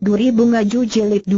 Duri Bunga Ju 24.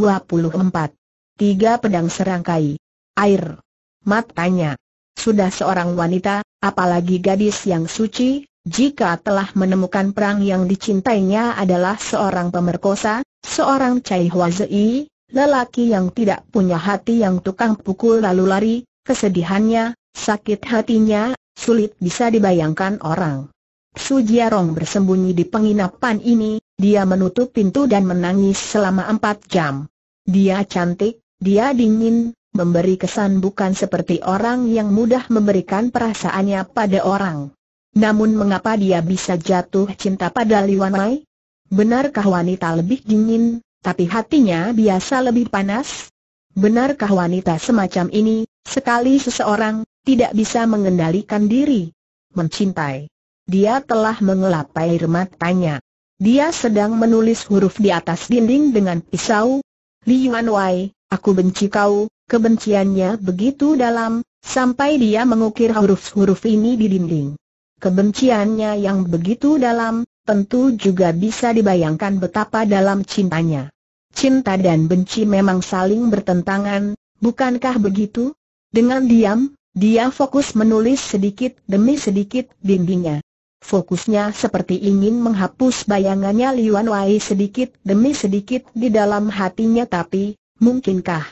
Tiga pedang serangkai. Air. Matanya. Sudah seorang wanita, apalagi gadis yang suci, jika telah menemukan perang yang dicintainya adalah seorang pemerkosa, seorang Cai Huazei, lelaki yang tidak punya hati yang tukang pukul lalu lari, kesedihannya, sakit hatinya, sulit bisa dibayangkan orang. Sujiarong bersembunyi di penginapan ini, dia menutup pintu dan menangis selama empat jam. Dia cantik, dia dingin, memberi kesan bukan seperti orang yang mudah memberikan perasaannya pada orang. Namun mengapa dia bisa jatuh cinta pada Liwan Mai? Benarkah wanita lebih dingin, tapi hatinya biasa lebih panas? Benarkah wanita semacam ini, sekali seseorang, tidak bisa mengendalikan diri? Mencintai. Dia telah mengelap air matanya. Dia sedang menulis huruf di atas dinding dengan pisau. Yuan Wei, aku benci kau, kebenciannya begitu dalam, sampai dia mengukir huruf-huruf ini di dinding. Kebenciannya yang begitu dalam, tentu juga bisa dibayangkan betapa dalam cintanya. Cinta dan benci memang saling bertentangan, bukankah begitu? Dengan diam, dia fokus menulis sedikit demi sedikit dindingnya. Fokusnya seperti ingin menghapus bayangannya Liuan Wei sedikit demi sedikit di dalam hatinya tapi, mungkinkah?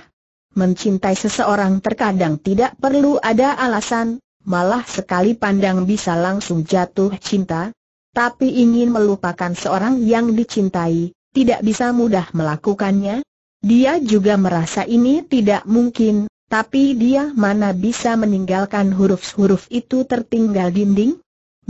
Mencintai seseorang terkadang tidak perlu ada alasan, malah sekali pandang bisa langsung jatuh cinta. Tapi ingin melupakan seorang yang dicintai, tidak bisa mudah melakukannya. Dia juga merasa ini tidak mungkin, tapi dia mana bisa meninggalkan huruf-huruf itu tertinggal dinding?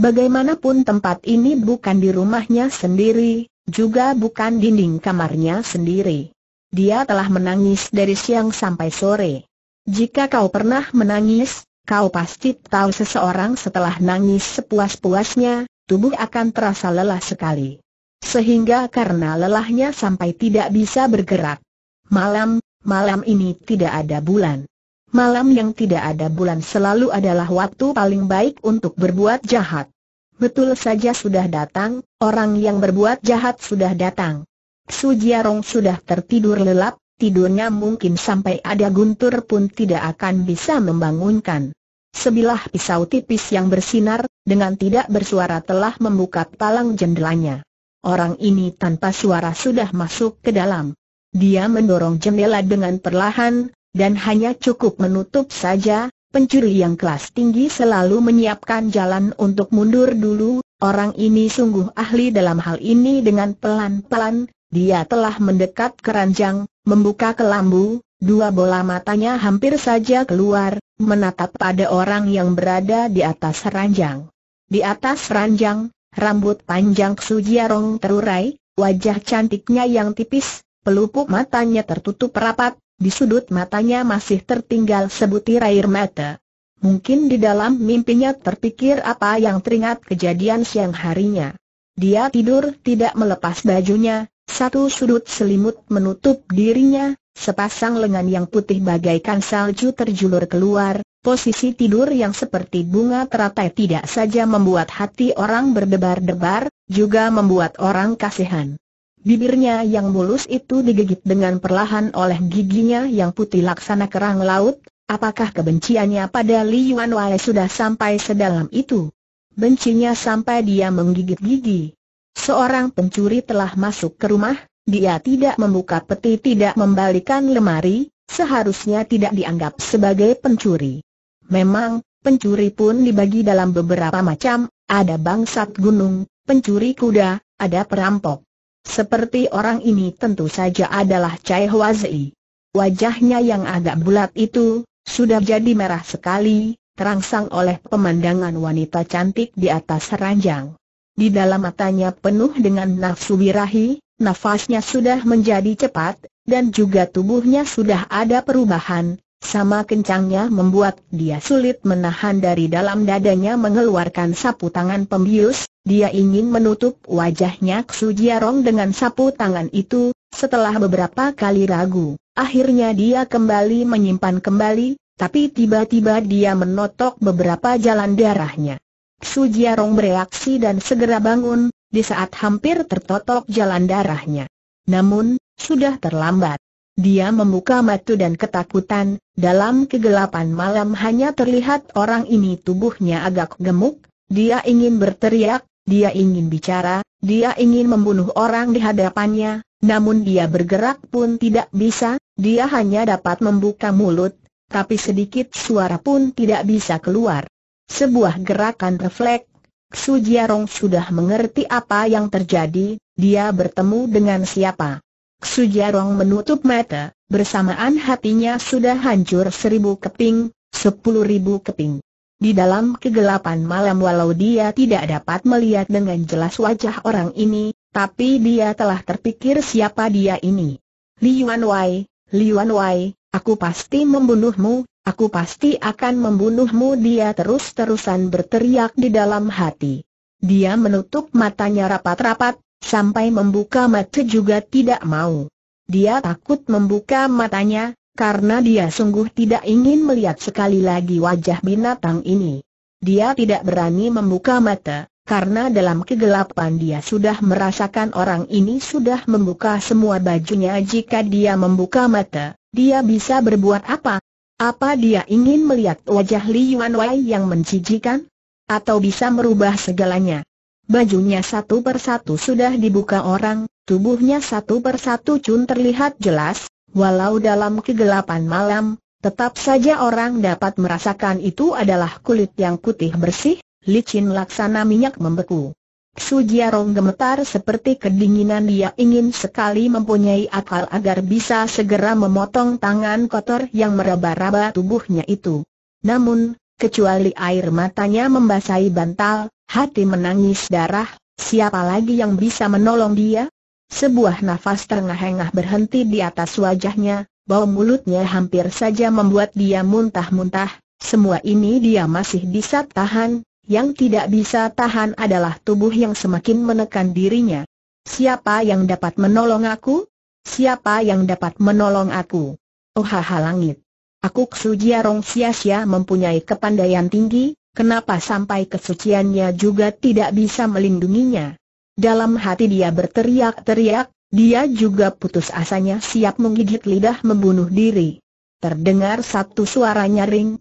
Bagaimanapun tempat ini bukan di rumahnya sendiri, juga bukan dinding kamarnya sendiri. Dia telah menangis dari siang sampai sore. Jika kau pernah menangis, kau pasti tahu seseorang setelah nangis sepuas-puasnya, tubuh akan terasa lelah sekali. Sehingga karena lelahnya sampai tidak bisa bergerak. Malam, malam ini tidak ada bulan. Malam yang tidak ada bulan selalu adalah waktu paling baik untuk berbuat jahat. Betul saja sudah datang, orang yang berbuat jahat sudah datang. Su Jiarong sudah tertidur lelap, tidurnya mungkin sampai ada guntur pun tidak akan bisa membangunkan. Sebilah pisau tipis yang bersinar, dengan tidak bersuara telah membuka palang jendelanya. Orang ini tanpa suara sudah masuk ke dalam. Dia mendorong jendela dengan perlahan, dan hanya cukup menutup saja, pencuri yang kelas tinggi selalu menyiapkan jalan untuk mundur dulu, orang ini sungguh ahli dalam hal ini dengan pelan-pelan, dia telah mendekat keranjang, membuka kelambu, dua bola matanya hampir saja keluar, menatap pada orang yang berada di atas ranjang. Di atas ranjang, rambut panjang Sujiarong terurai, wajah cantiknya yang tipis, pelupuk matanya tertutup rapat, di sudut matanya masih tertinggal sebutir air mata. Mungkin di dalam mimpinya terpikir apa yang teringat kejadian siang harinya. Dia tidur tidak melepas bajunya, satu sudut selimut menutup dirinya, sepasang lengan yang putih bagaikan salju terjulur keluar, posisi tidur yang seperti bunga teratai tidak saja membuat hati orang berdebar-debar, juga membuat orang kasihan. Bibirnya yang mulus itu digigit dengan perlahan oleh giginya yang putih laksana kerang laut, apakah kebenciannya pada Li Yuan Wei sudah sampai sedalam itu? Bencinya sampai dia menggigit gigi. Seorang pencuri telah masuk ke rumah, dia tidak membuka peti tidak membalikan lemari, seharusnya tidak dianggap sebagai pencuri. Memang, pencuri pun dibagi dalam beberapa macam, ada bangsat gunung, pencuri kuda, ada perampok. Seperti orang ini tentu saja adalah Chai Huazhi. Wajahnya yang agak bulat itu, sudah jadi merah sekali, terangsang oleh pemandangan wanita cantik di atas ranjang. Di dalam matanya penuh dengan nafsu birahi, nafasnya sudah menjadi cepat, dan juga tubuhnya sudah ada perubahan, sama kencangnya membuat dia sulit menahan dari dalam dadanya mengeluarkan sapu tangan pembius, dia ingin menutup wajahnya Ksu Jiarong dengan sapu tangan itu, setelah beberapa kali ragu, akhirnya dia kembali menyimpan kembali, tapi tiba-tiba dia menotok beberapa jalan darahnya. Ksu Jiarong bereaksi dan segera bangun, di saat hampir tertotok jalan darahnya. Namun, sudah terlambat. Dia membuka mata dan ketakutan, dalam kegelapan malam hanya terlihat orang ini tubuhnya agak gemuk, dia ingin berteriak, dia ingin bicara, dia ingin membunuh orang di hadapannya, namun dia bergerak pun tidak bisa, dia hanya dapat membuka mulut, tapi sedikit suara pun tidak bisa keluar. Sebuah gerakan refleks, Su Jiarong sudah mengerti apa yang terjadi, dia bertemu dengan siapa. Sujarong menutup mata, bersamaan hatinya sudah hancur seribu keping, sepuluh ribu keping. Di dalam kegelapan malam walau dia tidak dapat melihat dengan jelas wajah orang ini, tapi dia telah terpikir siapa dia ini. Liuan Wai, Liuan Wai, aku pasti membunuhmu, aku pasti akan membunuhmu dia terus-terusan berteriak di dalam hati. Dia menutup matanya rapat-rapat, sampai membuka mata juga tidak mau. Dia takut membuka matanya, karena dia sungguh tidak ingin melihat sekali lagi wajah binatang ini. Dia tidak berani membuka mata, karena dalam kegelapan dia sudah merasakan orang ini sudah membuka semua bajunya jika dia membuka mata, dia bisa berbuat apa? Apa dia ingin melihat wajah Li Yuan Wei yang menjijikan? Atau bisa merubah segalanya? Bajunya satu persatu sudah dibuka orang, tubuhnya satu persatu cun terlihat jelas, walau dalam kegelapan malam, tetap saja orang dapat merasakan itu adalah kulit yang putih bersih, licin laksana minyak membeku. Sujiarong gemetar seperti kedinginan dia ingin sekali mempunyai akal agar bisa segera memotong tangan kotor yang meraba-raba tubuhnya itu. Namun, kecuali air matanya membasahi bantal, hati menangis darah, siapa lagi yang bisa menolong dia? Sebuah nafas terengah-engah berhenti di atas wajahnya, bau mulutnya hampir saja membuat dia muntah-muntah, semua ini dia masih bisa tahan, yang tidak bisa tahan adalah tubuh yang semakin menekan dirinya. Siapa yang dapat menolong aku? Siapa yang dapat menolong aku? Oh haha langit. Aku Rong sia-sia mempunyai kepandaian tinggi, kenapa sampai kesuciannya juga tidak bisa melindunginya? Dalam hati dia berteriak-teriak, dia juga putus asanya siap menggigit lidah membunuh diri. Terdengar satu suara nyaring,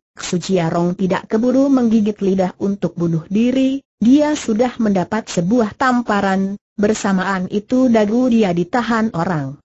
Rong tidak keburu menggigit lidah untuk bunuh diri, dia sudah mendapat sebuah tamparan, bersamaan itu dagu dia ditahan orang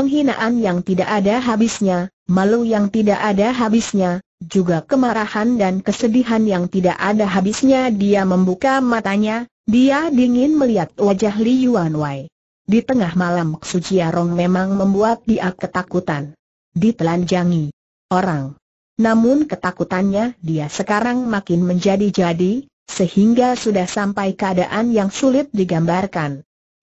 penghinaan yang tidak ada habisnya, malu yang tidak ada habisnya, juga kemarahan dan kesedihan yang tidak ada habisnya dia membuka matanya, dia dingin melihat wajah Li Yuan Wei. Di tengah malam Arong memang membuat dia ketakutan. Ditelanjangi orang. Namun ketakutannya dia sekarang makin menjadi-jadi, sehingga sudah sampai keadaan yang sulit digambarkan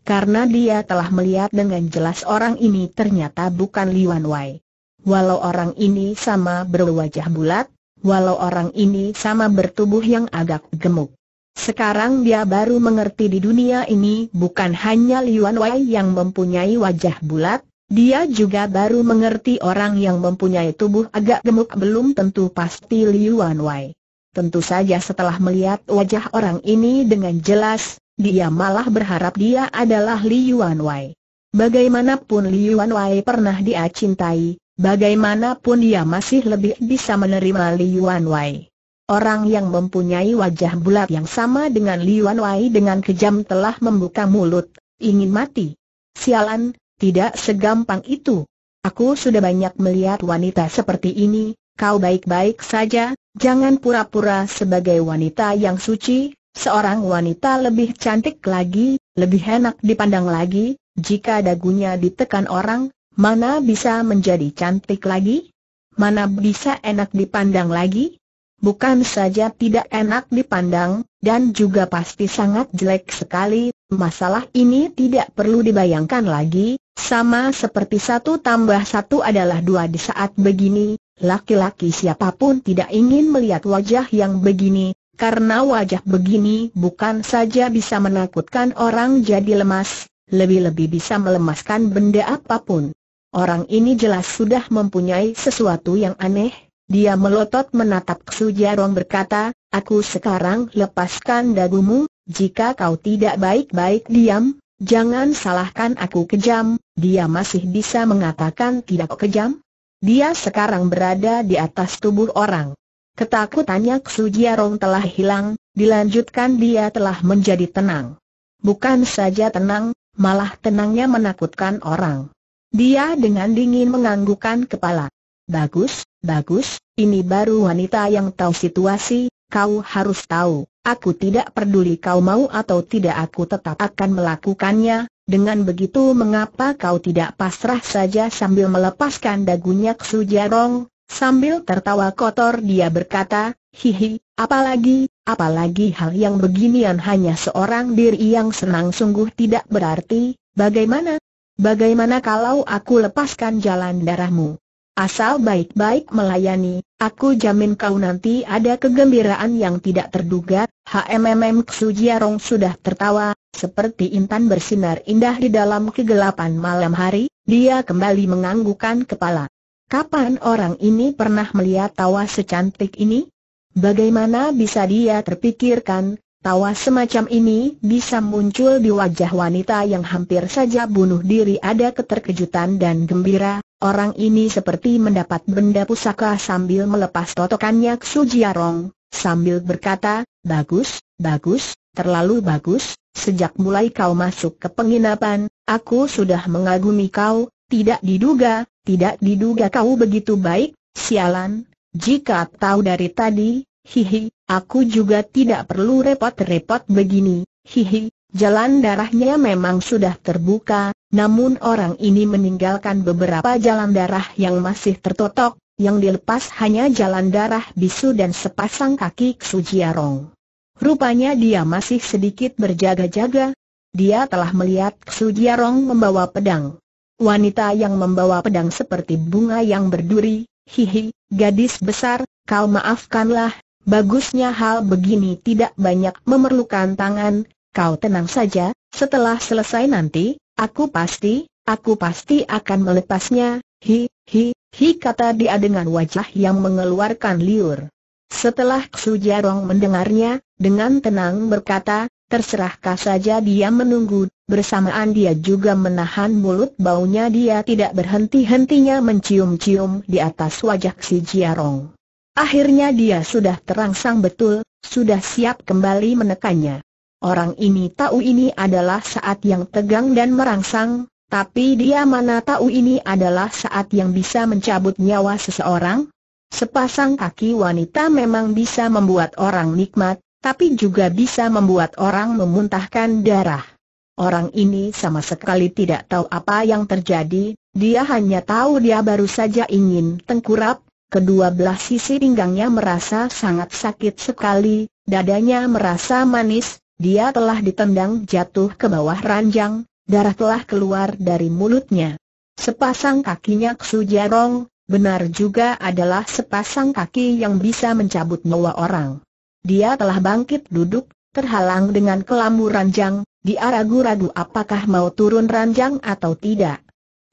karena dia telah melihat dengan jelas orang ini ternyata bukan Liwan Wai. Walau orang ini sama berwajah bulat, walau orang ini sama bertubuh yang agak gemuk. Sekarang dia baru mengerti di dunia ini bukan hanya Liwan Wai yang mempunyai wajah bulat, dia juga baru mengerti orang yang mempunyai tubuh agak gemuk belum tentu pasti Liwan Wai. Tentu saja setelah melihat wajah orang ini dengan jelas, dia malah berharap dia adalah Li Yuan Wei. Bagaimanapun Li Yuan Wei pernah dia cintai, bagaimanapun dia masih lebih bisa menerima Li Yuan Wei. Orang yang mempunyai wajah bulat yang sama dengan Li Yuan Wei dengan kejam telah membuka mulut, ingin mati. Sialan, tidak segampang itu. Aku sudah banyak melihat wanita seperti ini, kau baik-baik saja, jangan pura-pura sebagai wanita yang suci, Seorang wanita lebih cantik lagi, lebih enak dipandang lagi, jika dagunya ditekan orang, mana bisa menjadi cantik lagi? Mana bisa enak dipandang lagi? Bukan saja tidak enak dipandang, dan juga pasti sangat jelek sekali, masalah ini tidak perlu dibayangkan lagi, sama seperti satu tambah satu adalah dua di saat begini, laki-laki siapapun tidak ingin melihat wajah yang begini, karena wajah begini bukan saja bisa menakutkan orang jadi lemas, lebih-lebih bisa melemaskan benda apapun. Orang ini jelas sudah mempunyai sesuatu yang aneh, dia melotot menatap Sujarong berkata, Aku sekarang lepaskan dagumu, jika kau tidak baik-baik diam, jangan salahkan aku kejam, dia masih bisa mengatakan tidak kejam. Dia sekarang berada di atas tubuh orang. Ketakutannya Jiarong telah hilang, dilanjutkan dia telah menjadi tenang. Bukan saja tenang, malah tenangnya menakutkan orang. Dia dengan dingin menganggukkan kepala. Bagus, bagus, ini baru wanita yang tahu situasi, kau harus tahu, aku tidak peduli kau mau atau tidak aku tetap akan melakukannya, dengan begitu mengapa kau tidak pasrah saja sambil melepaskan dagunya Xujiarong, Sambil tertawa kotor dia berkata, hihi, apalagi, apalagi hal yang beginian hanya seorang diri yang senang sungguh tidak berarti, bagaimana? Bagaimana kalau aku lepaskan jalan darahmu? Asal baik-baik melayani, aku jamin kau nanti ada kegembiraan yang tidak terduga. HMMM Sujiarong sudah tertawa, seperti intan bersinar indah di dalam kegelapan malam hari, dia kembali menganggukan kepala. Kapan orang ini pernah melihat tawa secantik ini? Bagaimana bisa dia terpikirkan, tawa semacam ini bisa muncul di wajah wanita yang hampir saja bunuh diri ada keterkejutan dan gembira, orang ini seperti mendapat benda pusaka sambil melepas totokannya ke Sujiarong, sambil berkata, bagus, bagus, terlalu bagus, sejak mulai kau masuk ke penginapan, aku sudah mengagumi kau, tidak diduga, tidak diduga kau begitu baik, sialan, jika tahu dari tadi, hihi, aku juga tidak perlu repot-repot begini, hihi, jalan darahnya memang sudah terbuka, namun orang ini meninggalkan beberapa jalan darah yang masih tertotok, yang dilepas hanya jalan darah bisu dan sepasang kaki Sujiarong. Rupanya dia masih sedikit berjaga-jaga, dia telah melihat Sujiarong membawa pedang. Wanita yang membawa pedang seperti bunga yang berduri, hihi, gadis besar, kau maafkanlah, bagusnya hal begini tidak banyak memerlukan tangan, kau tenang saja, setelah selesai nanti, aku pasti, aku pasti akan melepasnya, hi, hi, hi kata dia dengan wajah yang mengeluarkan liur. Setelah Xu Jiarong mendengarnya, dengan tenang berkata, terserahkah saja dia menunggu, bersamaan dia juga menahan mulut baunya dia tidak berhenti-hentinya mencium-cium di atas wajah si Jiarong. Akhirnya dia sudah terangsang betul, sudah siap kembali menekannya. Orang ini tahu ini adalah saat yang tegang dan merangsang, tapi dia mana tahu ini adalah saat yang bisa mencabut nyawa seseorang? Sepasang kaki wanita memang bisa membuat orang nikmat, tapi juga bisa membuat orang memuntahkan darah. Orang ini sama sekali tidak tahu apa yang terjadi, dia hanya tahu dia baru saja ingin tengkurap, kedua belah sisi pinggangnya merasa sangat sakit sekali, dadanya merasa manis, dia telah ditendang jatuh ke bawah ranjang, darah telah keluar dari mulutnya. Sepasang kakinya Ksu Jarong, benar juga adalah sepasang kaki yang bisa mencabut nyawa orang. Dia telah bangkit duduk, terhalang dengan kelambu ranjang, dia ragu-ragu apakah mau turun ranjang atau tidak.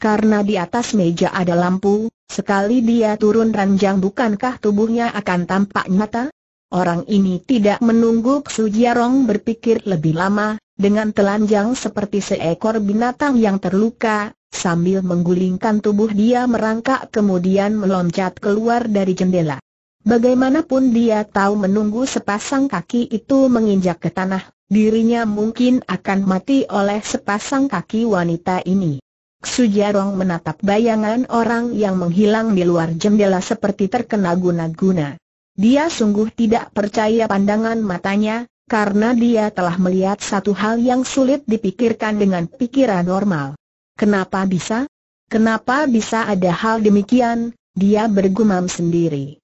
Karena di atas meja ada lampu, sekali dia turun ranjang bukankah tubuhnya akan tampak nyata? Orang ini tidak menunggu Sujiarong berpikir lebih lama, dengan telanjang seperti seekor binatang yang terluka, sambil menggulingkan tubuh dia merangkak kemudian meloncat keluar dari jendela. Bagaimanapun dia tahu menunggu sepasang kaki itu menginjak ke tanah, dirinya mungkin akan mati oleh sepasang kaki wanita ini. Sujarong menatap bayangan orang yang menghilang di luar jendela seperti terkena guna-guna. Dia sungguh tidak percaya pandangan matanya, karena dia telah melihat satu hal yang sulit dipikirkan dengan pikiran normal. Kenapa bisa? Kenapa bisa ada hal demikian? Dia bergumam sendiri.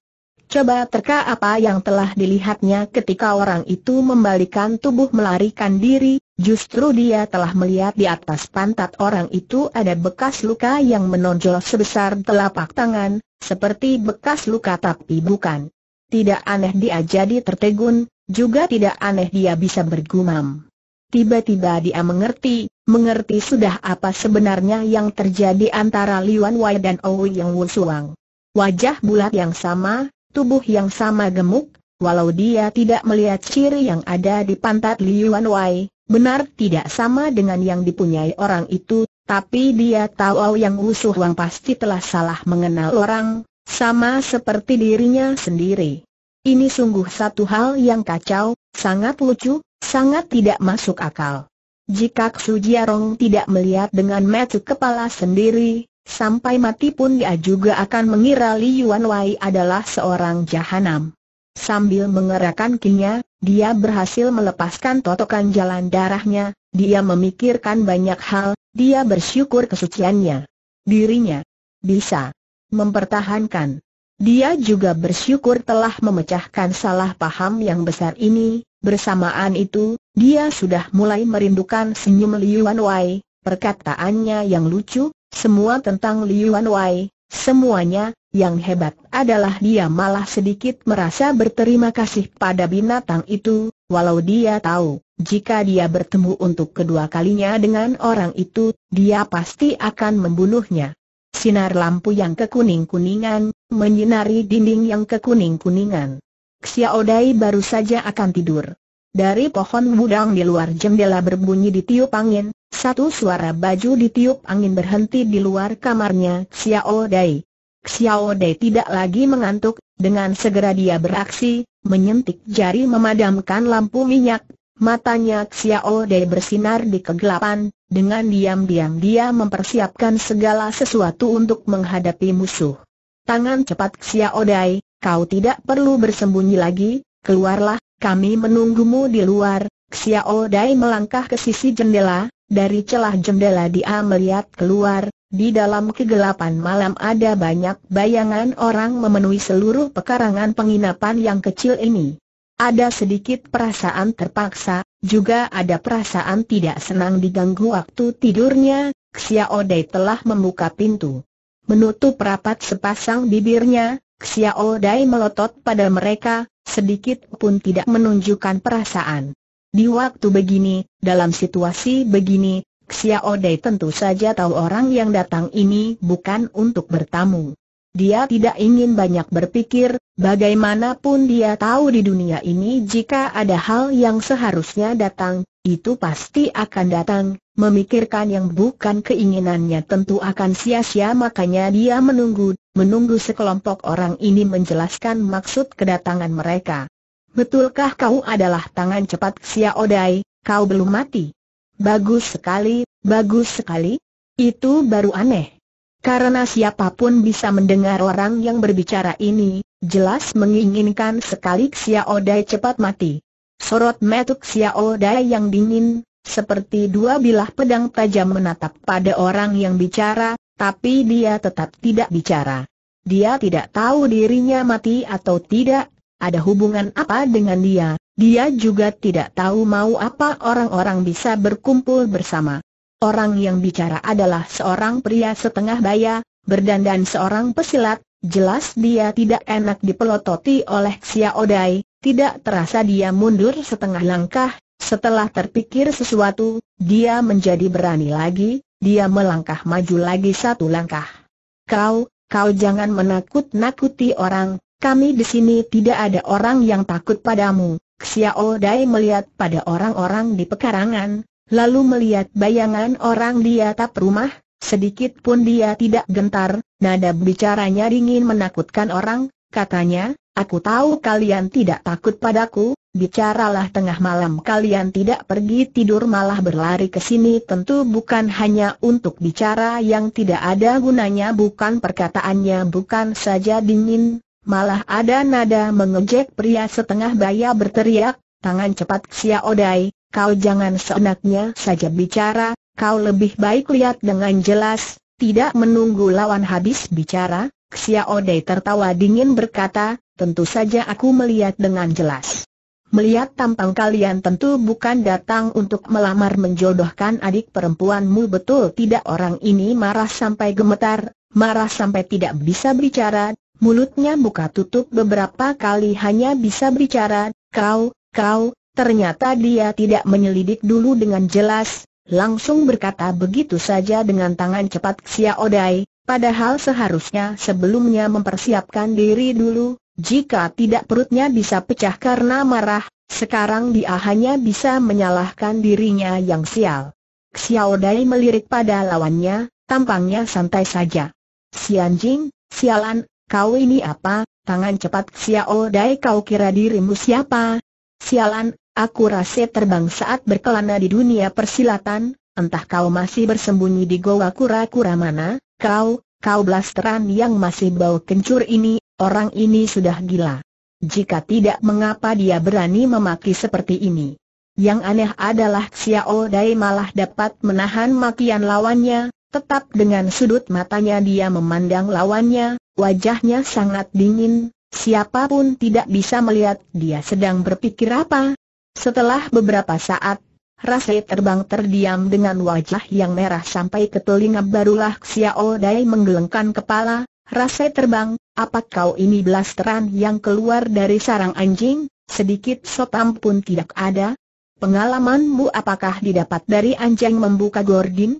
Coba terka apa yang telah dilihatnya ketika orang itu membalikan tubuh melarikan diri, justru dia telah melihat di atas pantat orang itu ada bekas luka yang menonjol sebesar telapak tangan, seperti bekas luka tapi bukan. Tidak aneh dia jadi tertegun, juga tidak aneh dia bisa bergumam. Tiba-tiba dia mengerti, mengerti sudah apa sebenarnya yang terjadi antara Liuan Wai dan Ouyang Wusuang. Wajah bulat yang sama, tubuh yang sama gemuk, walau dia tidak melihat ciri yang ada di pantat Liuan Wei, benar tidak sama dengan yang dipunyai orang itu, tapi dia tahu yang Wusu Huang pasti telah salah mengenal orang, sama seperti dirinya sendiri. Ini sungguh satu hal yang kacau, sangat lucu, sangat tidak masuk akal. Jika Xu Jiarong tidak melihat dengan mata kepala sendiri, Sampai mati pun dia juga akan mengira Li Yuan Wei adalah seorang jahanam. Sambil mengerahkan kinya, dia berhasil melepaskan totokan jalan darahnya, dia memikirkan banyak hal, dia bersyukur kesuciannya. Dirinya bisa mempertahankan. Dia juga bersyukur telah memecahkan salah paham yang besar ini, bersamaan itu, dia sudah mulai merindukan senyum Yuan Wai, perkataannya yang lucu, semua tentang Liuan Wei, semuanya, yang hebat adalah dia malah sedikit merasa berterima kasih pada binatang itu, walau dia tahu, jika dia bertemu untuk kedua kalinya dengan orang itu, dia pasti akan membunuhnya. Sinar lampu yang kekuning-kuningan, menyinari dinding yang kekuning-kuningan. Xiaodai baru saja akan tidur. Dari pohon budang di luar jendela berbunyi ditiup angin, satu suara baju ditiup angin berhenti di luar kamarnya Xiao Dai. Xiao Dai tidak lagi mengantuk, dengan segera dia beraksi, menyentik jari memadamkan lampu minyak. Matanya Xiao Dai bersinar di kegelapan, dengan diam-diam dia mempersiapkan segala sesuatu untuk menghadapi musuh. Tangan cepat Xiao Dai, kau tidak perlu bersembunyi lagi, keluarlah, kami menunggumu di luar. Xiao Dai melangkah ke sisi jendela, dari celah jendela dia melihat keluar, di dalam kegelapan malam ada banyak bayangan orang memenuhi seluruh pekarangan penginapan yang kecil ini. Ada sedikit perasaan terpaksa, juga ada perasaan tidak senang diganggu waktu tidurnya, Xiao Dai telah membuka pintu. Menutup rapat sepasang bibirnya, Xiao Dai melotot pada mereka, sedikit pun tidak menunjukkan perasaan. Di waktu begini, dalam situasi begini, Xiao Dai tentu saja tahu orang yang datang ini bukan untuk bertamu. Dia tidak ingin banyak berpikir, bagaimanapun dia tahu di dunia ini jika ada hal yang seharusnya datang, itu pasti akan datang, memikirkan yang bukan keinginannya tentu akan sia-sia makanya dia menunggu, menunggu sekelompok orang ini menjelaskan maksud kedatangan mereka. Betulkah kau adalah tangan cepat Xiaodai, kau belum mati? Bagus sekali, bagus sekali. Itu baru aneh. Karena siapapun bisa mendengar orang yang berbicara ini, jelas menginginkan sekali Xiaodai cepat mati. Sorot metuk Xiaodai yang dingin, seperti dua bilah pedang tajam menatap pada orang yang bicara, tapi dia tetap tidak bicara. Dia tidak tahu dirinya mati atau tidak, ada hubungan apa dengan dia? Dia juga tidak tahu mau apa orang-orang bisa berkumpul bersama. Orang yang bicara adalah seorang pria setengah baya, berdandan seorang pesilat, jelas dia tidak enak dipelototi oleh Xiao Dai, tidak terasa dia mundur setengah langkah, setelah terpikir sesuatu, dia menjadi berani lagi, dia melangkah maju lagi satu langkah. Kau, kau jangan menakut-nakuti orang, kami di sini tidak ada orang yang takut padamu. Xiao Dai melihat pada orang-orang di pekarangan, lalu melihat bayangan orang di atap rumah, sedikit pun dia tidak gentar, nada bicaranya dingin menakutkan orang, katanya, aku tahu kalian tidak takut padaku, bicaralah tengah malam kalian tidak pergi tidur malah berlari ke sini tentu bukan hanya untuk bicara yang tidak ada gunanya bukan perkataannya bukan saja dingin, Malah ada nada mengejek pria setengah baya berteriak, tangan cepat Xia Odai, kau jangan seenaknya saja bicara, kau lebih baik lihat dengan jelas, tidak menunggu lawan habis bicara, Xia Odai tertawa dingin berkata, tentu saja aku melihat dengan jelas. Melihat tampang kalian tentu bukan datang untuk melamar menjodohkan adik perempuanmu betul tidak orang ini marah sampai gemetar, marah sampai tidak bisa bicara, mulutnya buka tutup beberapa kali hanya bisa bicara, kau, kau, ternyata dia tidak menyelidik dulu dengan jelas, langsung berkata begitu saja dengan tangan cepat Xia Odai, padahal seharusnya sebelumnya mempersiapkan diri dulu, jika tidak perutnya bisa pecah karena marah, sekarang dia hanya bisa menyalahkan dirinya yang sial. Xiao Dai melirik pada lawannya, tampangnya santai saja. Xianjing, sialan, Kau ini apa, tangan cepat Xiao Dai kau kira dirimu siapa? Sialan, aku rasa terbang saat berkelana di dunia persilatan, entah kau masih bersembunyi di goa kura-kura mana, kau, kau blasteran yang masih bau kencur ini, orang ini sudah gila. Jika tidak mengapa dia berani memaki seperti ini. Yang aneh adalah Xiao Dai malah dapat menahan makian lawannya, tetap dengan sudut matanya dia memandang lawannya, wajahnya sangat dingin, siapapun tidak bisa melihat dia sedang berpikir apa. Setelah beberapa saat, Rasai terbang terdiam dengan wajah yang merah sampai ke telinga barulah Xiao Dai menggelengkan kepala, Rasai terbang, apa kau ini blasteran yang keluar dari sarang anjing, sedikit sopam pun tidak ada? Pengalamanmu apakah didapat dari anjing membuka gordin?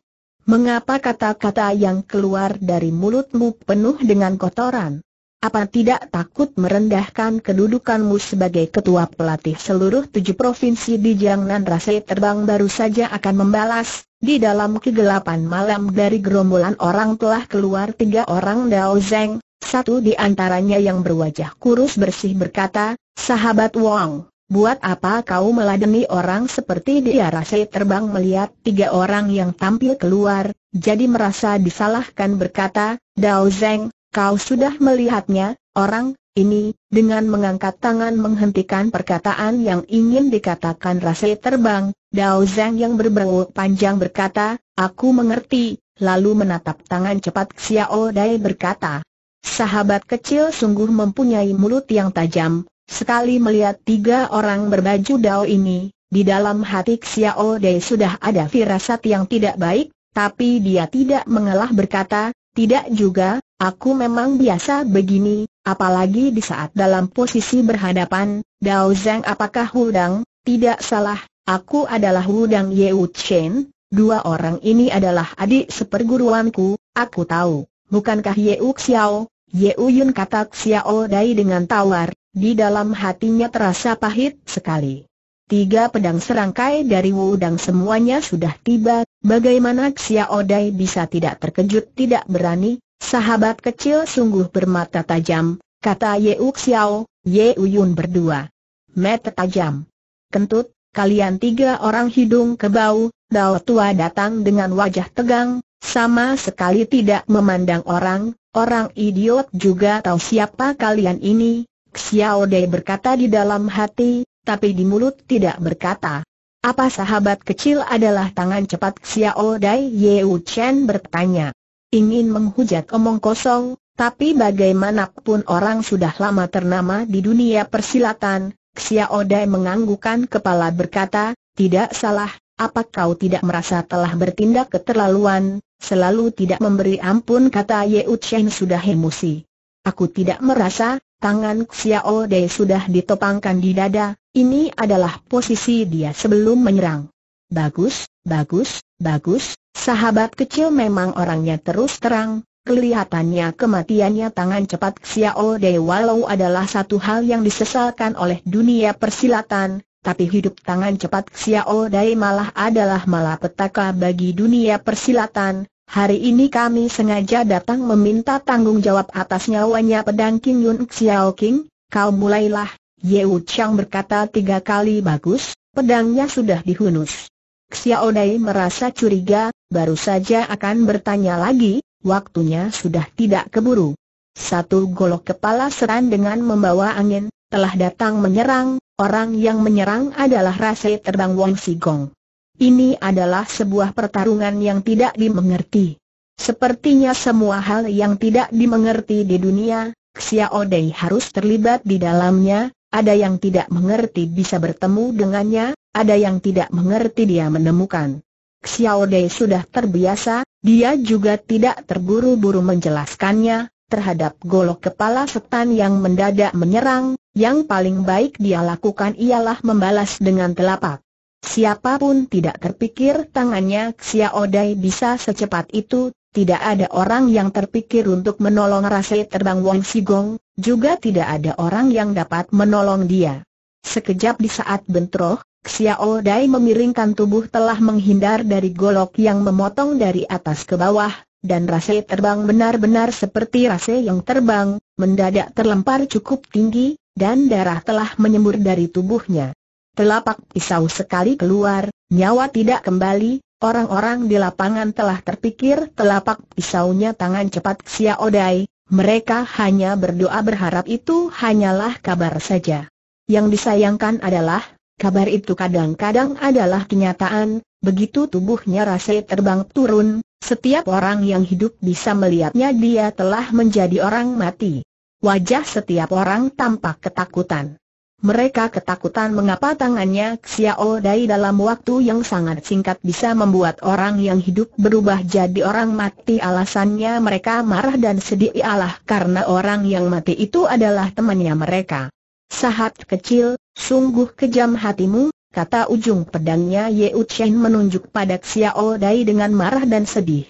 Mengapa kata-kata yang keluar dari mulutmu penuh dengan kotoran? Apa tidak takut merendahkan kedudukanmu sebagai ketua pelatih seluruh tujuh provinsi di Jiangnan Rase terbang baru saja akan membalas, di dalam kegelapan malam dari gerombolan orang telah keluar tiga orang Dao Zeng, satu di antaranya yang berwajah kurus bersih berkata, sahabat Wang. Buat apa kau meladeni orang seperti dia rasa terbang melihat tiga orang yang tampil keluar, jadi merasa disalahkan berkata, Dao Zeng, kau sudah melihatnya, orang, ini, dengan mengangkat tangan menghentikan perkataan yang ingin dikatakan rasa terbang, Dao Zeng yang berbau panjang berkata, aku mengerti, lalu menatap tangan cepat Xiao Dai berkata, Sahabat kecil sungguh mempunyai mulut yang tajam, Sekali melihat tiga orang berbaju dao ini, di dalam hati Xiao Dei sudah ada firasat yang tidak baik, tapi dia tidak mengalah berkata, tidak juga, aku memang biasa begini, apalagi di saat dalam posisi berhadapan, Dao Zhang apakah Hudang, tidak salah, aku adalah Hudang Ye Wu Chen, dua orang ini adalah adik seperguruanku, aku tahu, bukankah Ye Wu Xiao, Ye Wu Yun kata Xiao Dai dengan tawar, di dalam hatinya terasa pahit sekali. Tiga pedang serangkai dari Wudang semuanya sudah tiba, bagaimana Xia Odai bisa tidak terkejut tidak berani, sahabat kecil sungguh bermata tajam, kata Yeuxiao, Xiao, Ye Uyun berdua. Mata tajam. Kentut, kalian tiga orang hidung kebau, Dao Tua datang dengan wajah tegang, sama sekali tidak memandang orang, orang idiot juga tahu siapa kalian ini, Xiao Dei berkata di dalam hati, tapi di mulut tidak berkata. Apa sahabat kecil adalah tangan cepat Xiao Dai Yeu Chen bertanya. Ingin menghujat omong kosong, tapi bagaimanapun orang sudah lama ternama di dunia persilatan, Xiao Dai menganggukan kepala berkata, tidak salah, apa kau tidak merasa telah bertindak keterlaluan, selalu tidak memberi ampun kata Yeu Chen sudah emosi. Aku tidak merasa, Tangan Xiao De sudah ditopangkan di dada, ini adalah posisi dia sebelum menyerang. Bagus, bagus, bagus, sahabat kecil memang orangnya terus terang, kelihatannya kematiannya tangan cepat Xiao De walau adalah satu hal yang disesalkan oleh dunia persilatan, tapi hidup tangan cepat Xiao Dai malah adalah malapetaka bagi dunia persilatan, Hari ini kami sengaja datang meminta tanggung jawab atas nyawanya pedang King Yun Xiao King, kau mulailah, Wu Chang berkata tiga kali bagus, pedangnya sudah dihunus. Xiao Dai merasa curiga, baru saja akan bertanya lagi, waktunya sudah tidak keburu. Satu golok kepala seran dengan membawa angin, telah datang menyerang, orang yang menyerang adalah rasai Terbang Wong Gong. Ini adalah sebuah pertarungan yang tidak dimengerti. Sepertinya semua hal yang tidak dimengerti di dunia, Xiao Dei harus terlibat di dalamnya, ada yang tidak mengerti bisa bertemu dengannya, ada yang tidak mengerti dia menemukan. Xiao Dei sudah terbiasa, dia juga tidak terburu-buru menjelaskannya, terhadap golok kepala setan yang mendadak menyerang, yang paling baik dia lakukan ialah membalas dengan telapak. Siapapun tidak terpikir tangannya Xiao Dai bisa secepat itu, tidak ada orang yang terpikir untuk menolong Rase terbang Wang Sigong, juga tidak ada orang yang dapat menolong dia. Sekejap di saat bentroh, Xiao Dai memiringkan tubuh telah menghindar dari golok yang memotong dari atas ke bawah, dan Rase terbang benar-benar seperti Rase yang terbang, mendadak terlempar cukup tinggi, dan darah telah menyembur dari tubuhnya. Telapak pisau sekali keluar, nyawa tidak kembali, orang-orang di lapangan telah terpikir telapak pisaunya tangan cepat Xia Odai, mereka hanya berdoa berharap itu hanyalah kabar saja. Yang disayangkan adalah, kabar itu kadang-kadang adalah kenyataan, begitu tubuhnya rasa terbang turun, setiap orang yang hidup bisa melihatnya dia telah menjadi orang mati. Wajah setiap orang tampak ketakutan. Mereka ketakutan mengapa tangannya Xiao oh Dai dalam waktu yang sangat singkat bisa membuat orang yang hidup berubah jadi orang mati alasannya mereka marah dan sedih ialah karena orang yang mati itu adalah temannya mereka. Sahat kecil, sungguh kejam hatimu, kata ujung pedangnya Ye Uchen menunjuk pada Xiao oh Dai dengan marah dan sedih.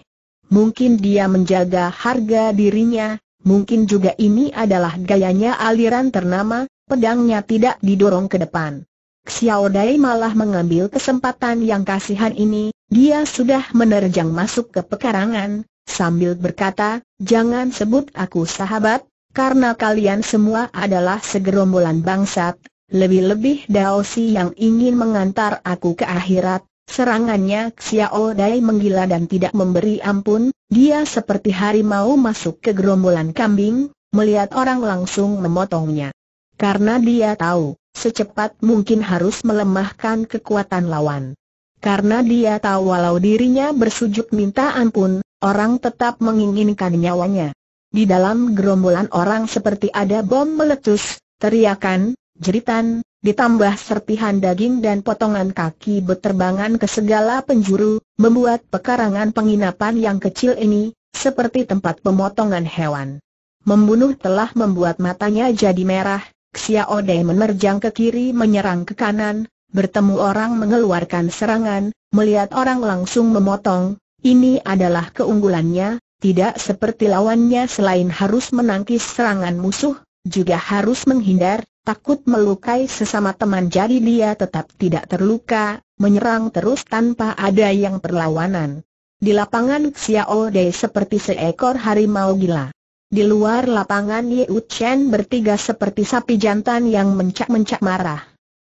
Mungkin dia menjaga harga dirinya, mungkin juga ini adalah gayanya aliran ternama, pedangnya tidak didorong ke depan. Xiao Dai malah mengambil kesempatan yang kasihan ini, dia sudah menerjang masuk ke pekarangan, sambil berkata, jangan sebut aku sahabat, karena kalian semua adalah segerombolan bangsat, lebih-lebih Daosi yang ingin mengantar aku ke akhirat. Serangannya Xiao Dai menggila dan tidak memberi ampun, dia seperti harimau masuk ke gerombolan kambing, melihat orang langsung memotongnya. Karena dia tahu, secepat mungkin harus melemahkan kekuatan lawan. Karena dia tahu walau dirinya bersujud minta ampun, orang tetap menginginkan nyawanya. Di dalam gerombolan orang seperti ada bom meletus, teriakan, jeritan, ditambah serpihan daging dan potongan kaki berterbangan ke segala penjuru, membuat pekarangan penginapan yang kecil ini, seperti tempat pemotongan hewan. Membunuh telah membuat matanya jadi merah, Xiaode menerjang ke kiri menyerang ke kanan, bertemu orang mengeluarkan serangan, melihat orang langsung memotong, ini adalah keunggulannya, tidak seperti lawannya selain harus menangkis serangan musuh, juga harus menghindar, takut melukai sesama teman jadi dia tetap tidak terluka, menyerang terus tanpa ada yang perlawanan. Di lapangan Xiao Dei seperti seekor harimau gila. Di luar lapangan Ye U Chen bertiga seperti sapi jantan yang mencak-mencak marah.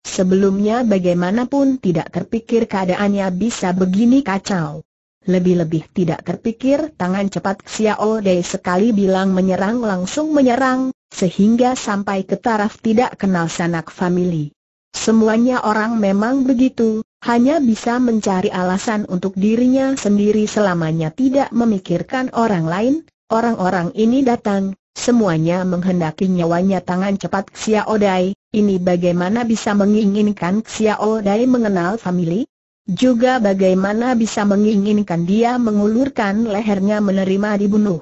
Sebelumnya bagaimanapun tidak terpikir keadaannya bisa begini kacau. Lebih-lebih tidak terpikir tangan cepat Xiao Dei sekali bilang menyerang langsung menyerang, sehingga sampai ke taraf tidak kenal sanak famili. Semuanya orang memang begitu, hanya bisa mencari alasan untuk dirinya sendiri selamanya tidak memikirkan orang lain, Orang-orang ini datang, semuanya menghendaki nyawanya tangan cepat Xiao Dai, ini bagaimana bisa menginginkan Xiao Dai mengenal famili? Juga bagaimana bisa menginginkan dia mengulurkan lehernya menerima dibunuh?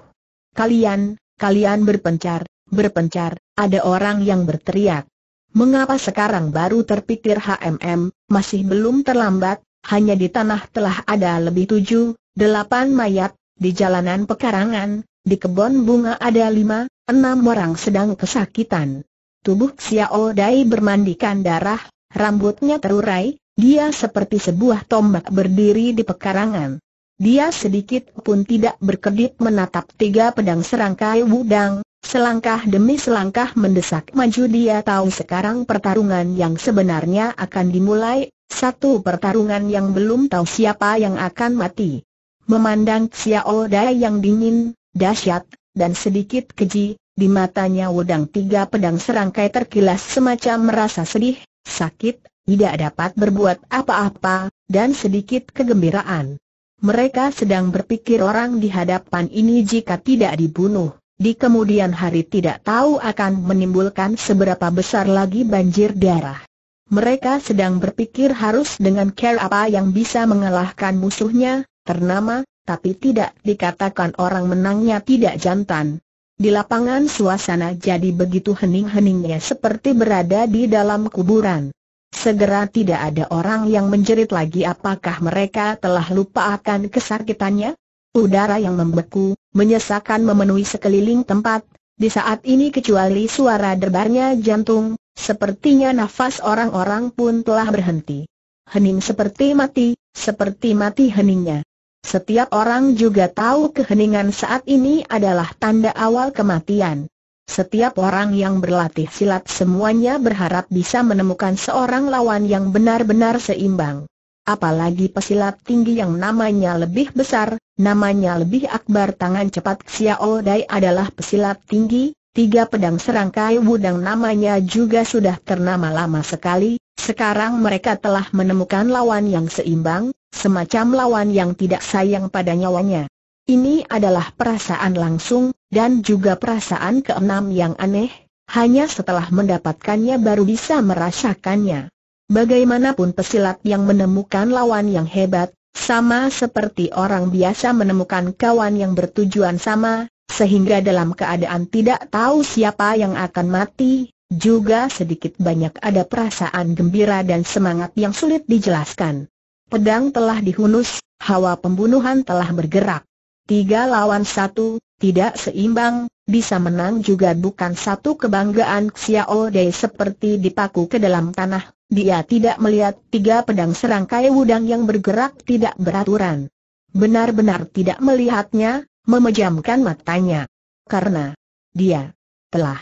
Kalian, kalian berpencar, berpencar, ada orang yang berteriak. Mengapa sekarang baru terpikir HMM, masih belum terlambat, hanya di tanah telah ada lebih tujuh, delapan mayat, di jalanan pekarangan, di kebun bunga ada lima, enam orang sedang kesakitan. Tubuh Xiao Dai bermandikan darah, rambutnya terurai, dia seperti sebuah tombak berdiri di pekarangan. Dia sedikit pun tidak berkedip menatap tiga pedang serangkai wudang, selangkah demi selangkah mendesak maju dia tahu sekarang pertarungan yang sebenarnya akan dimulai, satu pertarungan yang belum tahu siapa yang akan mati. Memandang Xiao Dai yang dingin, dahsyat, dan sedikit keji, di matanya wedang tiga pedang serangkai terkilas semacam merasa sedih, sakit, tidak dapat berbuat apa-apa, dan sedikit kegembiraan. Mereka sedang berpikir orang di hadapan ini jika tidak dibunuh, di kemudian hari tidak tahu akan menimbulkan seberapa besar lagi banjir darah. Mereka sedang berpikir harus dengan care apa yang bisa mengalahkan musuhnya, ternama, tapi tidak dikatakan orang menangnya tidak jantan. Di lapangan suasana jadi begitu hening-heningnya seperti berada di dalam kuburan. Segera tidak ada orang yang menjerit lagi apakah mereka telah lupa akan kesakitannya? Udara yang membeku, menyesakan memenuhi sekeliling tempat, di saat ini kecuali suara derbarnya jantung, sepertinya nafas orang-orang pun telah berhenti. Hening seperti mati, seperti mati heningnya. Setiap orang juga tahu keheningan saat ini adalah tanda awal kematian. Setiap orang yang berlatih silat semuanya berharap bisa menemukan seorang lawan yang benar-benar seimbang. Apalagi pesilat tinggi yang namanya lebih besar, namanya lebih akbar tangan cepat Xiao Dai adalah pesilat tinggi, tiga pedang serangkai wudang namanya juga sudah ternama lama sekali, sekarang mereka telah menemukan lawan yang seimbang, semacam lawan yang tidak sayang pada nyawanya. Ini adalah perasaan langsung, dan juga perasaan keenam yang aneh, hanya setelah mendapatkannya baru bisa merasakannya. Bagaimanapun pesilat yang menemukan lawan yang hebat, sama seperti orang biasa menemukan kawan yang bertujuan sama, sehingga dalam keadaan tidak tahu siapa yang akan mati, juga sedikit banyak ada perasaan gembira dan semangat yang sulit dijelaskan. Pedang telah dihunus, hawa pembunuhan telah bergerak. Tiga lawan satu, tidak seimbang, bisa menang juga bukan satu kebanggaan Xiao Dei seperti dipaku ke dalam tanah, dia tidak melihat tiga pedang serangkai udang yang bergerak tidak beraturan. Benar-benar tidak melihatnya, memejamkan matanya. Karena dia telah.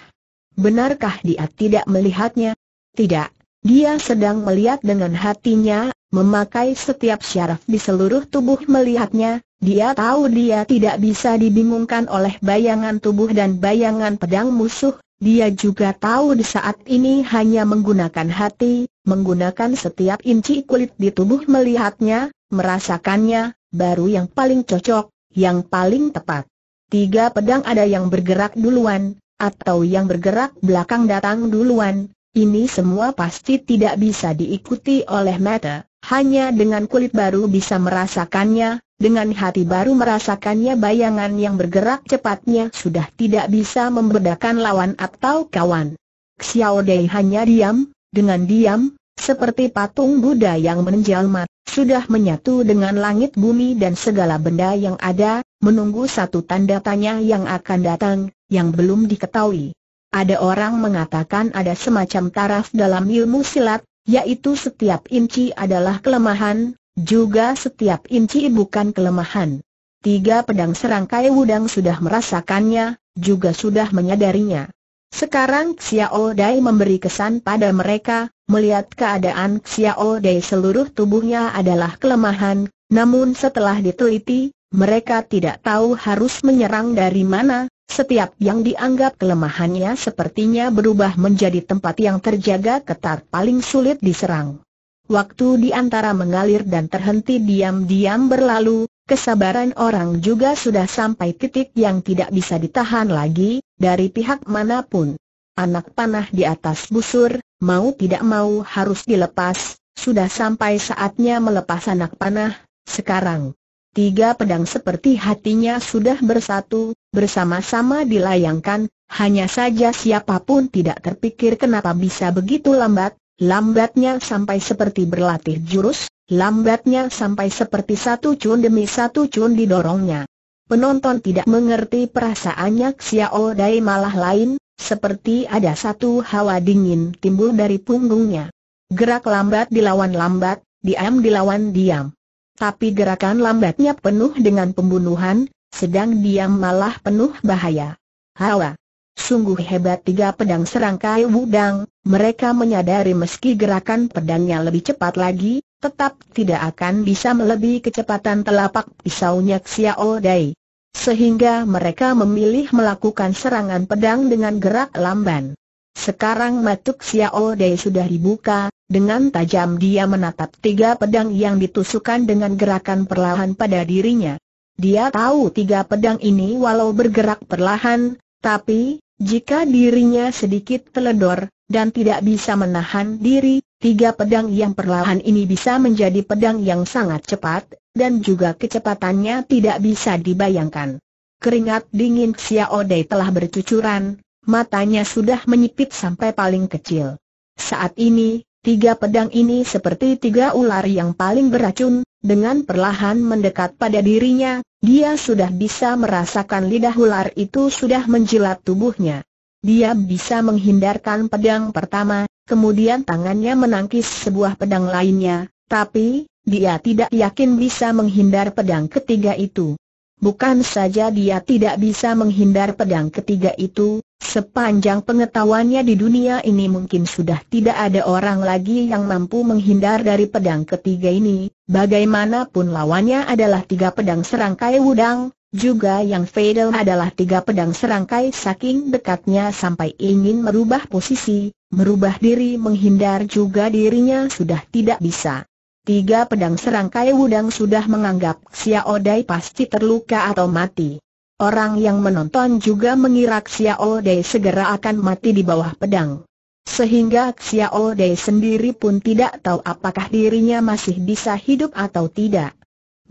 Benarkah dia tidak melihatnya? Tidak. Dia sedang melihat dengan hatinya, memakai setiap syaraf di seluruh tubuh melihatnya, dia tahu dia tidak bisa dibingungkan oleh bayangan tubuh dan bayangan pedang musuh, dia juga tahu di saat ini hanya menggunakan hati, menggunakan setiap inci kulit di tubuh melihatnya, merasakannya, baru yang paling cocok, yang paling tepat. Tiga pedang ada yang bergerak duluan, atau yang bergerak belakang datang duluan, ini semua pasti tidak bisa diikuti oleh mata, hanya dengan kulit baru bisa merasakannya, dengan hati baru merasakannya bayangan yang bergerak cepatnya sudah tidak bisa membedakan lawan atau kawan. Xiao Dei hanya diam, dengan diam, seperti patung Buddha yang menjelma, sudah menyatu dengan langit bumi dan segala benda yang ada, menunggu satu tanda tanya yang akan datang, yang belum diketahui. Ada orang mengatakan ada semacam taraf dalam ilmu silat, yaitu setiap inci adalah kelemahan, juga setiap inci bukan kelemahan. Tiga pedang serangkai wudang sudah merasakannya, juga sudah menyadarinya. Sekarang Xiao Dai memberi kesan pada mereka, melihat keadaan Xiao Dai seluruh tubuhnya adalah kelemahan, namun setelah diteliti, mereka tidak tahu harus menyerang dari mana, setiap yang dianggap kelemahannya sepertinya berubah menjadi tempat yang terjaga ketat paling sulit diserang. Waktu di antara mengalir dan terhenti diam-diam berlalu, kesabaran orang juga sudah sampai titik yang tidak bisa ditahan lagi, dari pihak manapun. Anak panah di atas busur, mau tidak mau harus dilepas, sudah sampai saatnya melepas anak panah, sekarang. Tiga pedang seperti hatinya sudah bersatu, bersama-sama dilayangkan, hanya saja siapapun tidak terpikir kenapa bisa begitu lambat, lambatnya sampai seperti berlatih jurus, lambatnya sampai seperti satu cun demi satu cun didorongnya. Penonton tidak mengerti perasaannya Xiao Dai malah lain, seperti ada satu hawa dingin timbul dari punggungnya. Gerak lambat dilawan lambat, diam dilawan diam. Tapi gerakan lambatnya penuh dengan pembunuhan, sedang diam malah penuh bahaya. Hawa! Sungguh hebat tiga pedang serangkai wudang, mereka menyadari meski gerakan pedangnya lebih cepat lagi, tetap tidak akan bisa melebihi kecepatan telapak pisaunya Xiao Dai. Sehingga mereka memilih melakukan serangan pedang dengan gerak lamban. Sekarang matuk Xiao Dai sudah dibuka, dengan tajam dia menatap tiga pedang yang ditusukkan dengan gerakan perlahan pada dirinya. Dia tahu tiga pedang ini walau bergerak perlahan, tapi, jika dirinya sedikit teledor, dan tidak bisa menahan diri, tiga pedang yang perlahan ini bisa menjadi pedang yang sangat cepat, dan juga kecepatannya tidak bisa dibayangkan. Keringat dingin Xiao Dei telah bercucuran, matanya sudah menyipit sampai paling kecil. Saat ini, tiga pedang ini seperti tiga ular yang paling beracun, dengan perlahan mendekat pada dirinya, dia sudah bisa merasakan lidah ular itu sudah menjilat tubuhnya. Dia bisa menghindarkan pedang pertama, kemudian tangannya menangkis sebuah pedang lainnya, tapi, dia tidak yakin bisa menghindar pedang ketiga itu. Bukan saja dia tidak bisa menghindar pedang ketiga itu, Sepanjang pengetahuannya di dunia ini mungkin sudah tidak ada orang lagi yang mampu menghindar dari pedang ketiga ini, bagaimanapun lawannya adalah tiga pedang serangkai wudang, juga yang fatal adalah tiga pedang serangkai saking dekatnya sampai ingin merubah posisi, merubah diri menghindar juga dirinya sudah tidak bisa. Tiga pedang serangkai wudang sudah menganggap Xiao Dai pasti terluka atau mati. Orang yang menonton juga mengira Xiao Dei segera akan mati di bawah pedang. Sehingga Xiao Dei sendiri pun tidak tahu apakah dirinya masih bisa hidup atau tidak.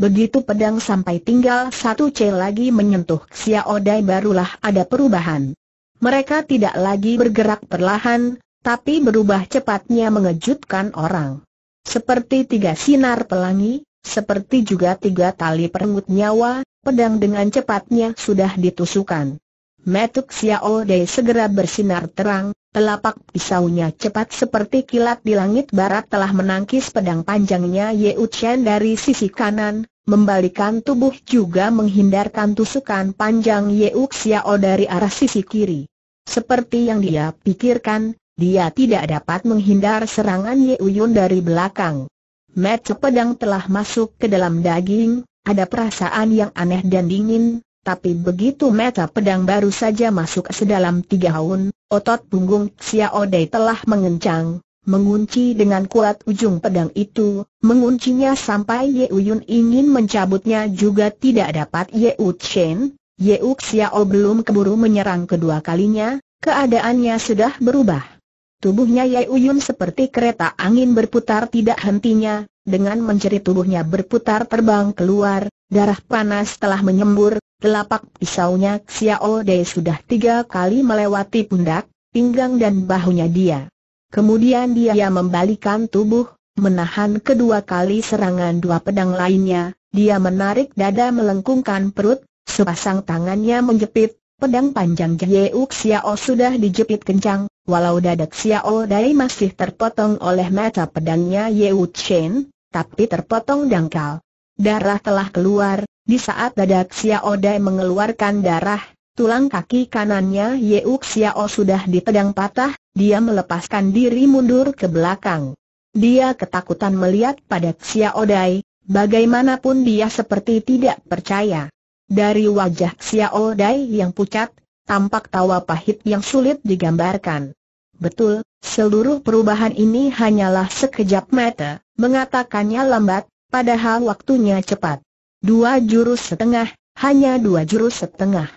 Begitu pedang sampai tinggal satu cel lagi menyentuh Xiao Dei barulah ada perubahan. Mereka tidak lagi bergerak perlahan, tapi berubah cepatnya mengejutkan orang. Seperti tiga sinar pelangi, seperti juga tiga tali perenggut nyawa, pedang dengan cepatnya sudah ditusukan. Metuk Xiao Dei segera bersinar terang, telapak pisaunya cepat seperti kilat di langit barat telah menangkis pedang panjangnya Ye Uchen dari sisi kanan, membalikan tubuh juga menghindarkan tusukan panjang Ye Xiao dari arah sisi kiri. Seperti yang dia pikirkan, dia tidak dapat menghindar serangan Ye Uyun dari belakang. Metuk pedang telah masuk ke dalam daging, ada perasaan yang aneh dan dingin, tapi begitu meta pedang baru saja masuk sedalam tiga haun, otot punggung Xiao Dei telah mengencang, mengunci dengan kuat ujung pedang itu, menguncinya sampai Ye Uyun ingin mencabutnya juga tidak dapat Ye Chen. Ye Xiao belum keburu menyerang kedua kalinya, keadaannya sudah berubah. Tubuhnya Ye Uyun seperti kereta angin berputar tidak hentinya, dengan menjerit tubuhnya berputar terbang keluar, darah panas telah menyembur, telapak pisaunya Xiao Dei sudah tiga kali melewati pundak, pinggang dan bahunya dia. Kemudian dia membalikan tubuh, menahan kedua kali serangan dua pedang lainnya, dia menarik dada melengkungkan perut, sepasang tangannya menjepit, pedang panjang Jeuk Xiao sudah dijepit kencang, walau dada Xiao Dai masih terpotong oleh mata pedangnya Yeu Chen, tapi terpotong dangkal. Darah telah keluar, di saat dada Xiao Dai mengeluarkan darah, tulang kaki kanannya Yeuk Xiao sudah ditedang patah, dia melepaskan diri mundur ke belakang. Dia ketakutan melihat pada Xiao Dai, bagaimanapun dia seperti tidak percaya. Dari wajah Xiao Dai yang pucat, tampak tawa pahit yang sulit digambarkan. Betul, seluruh perubahan ini hanyalah sekejap mata. Mengatakannya lambat, padahal waktunya cepat. Dua jurus setengah, hanya dua jurus setengah.